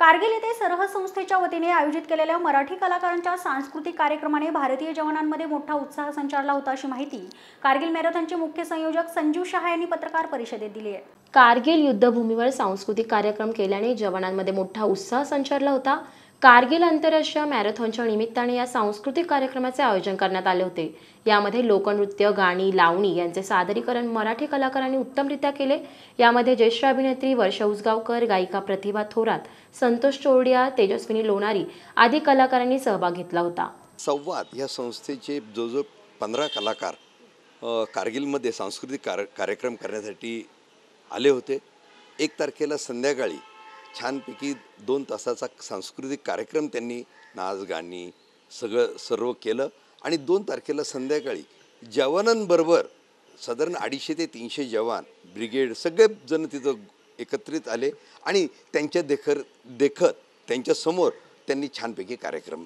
कारगिल येथे सरह संस्थेच्या वतीने आयोजित केलेल्या मराठी कलाकारांच्या सांस्कृतिक कार्यक्रमाने भारतीय जवानांमध्ये मोठा उत्साह संचारला होता अशी माहिती कारगिल मॅरेथॉनचे मुख्य संयोजक संजीव शहा यांनी पत्रकार परिषदेत दिली आहे कारगिल युद्धभूमीवर सांस्कृतिक कार्यक्रम केल्याने जवानांमध्ये मोठा उत्साह संचारला होता कारगिल आंतरराष्ट्रीय मॅरेथॉनच्या निमित्ताने या सांस्कृतिक कार्यक्रमाचे आयोजन करण्यात आले होते यामध्ये लोकनृत्य गाणी लावणी यांचे सादरीकरण मराठी कलाकारांनी उत्तमरित्या केले यामध्ये ज्येष्ठ अभिनेत्री वर्षा उसगावकर गायिका प्रतिभा थोरात संतोष चोरडिया तेजस्विनी लोणारी आदी कलाकारांनी सहभाग घेतला होता संवाद या संस्थेचे जो जो पंधरा कलाकार कारगिलमध्ये सांस्कृतिक कार्यक्रम करण्यासाठी आले होते एक तारखेला संध्याकाळी छानपैकी दोन तासाचा सांस्कृतिक कार्यक्रम त्यांनी नाच गाणी सगळं सर्व केलं आणि दोन तारखेला संध्याकाळी जवानांबरोबर साधारण अडीचशे ते तीनशे जवान ब्रिगेड सगळेजण तिथं एकत्रित आले आणि त्यांच्या देखर देखत त्यांच्यासमोर त्यांनी छानपैकी कार्यक्रम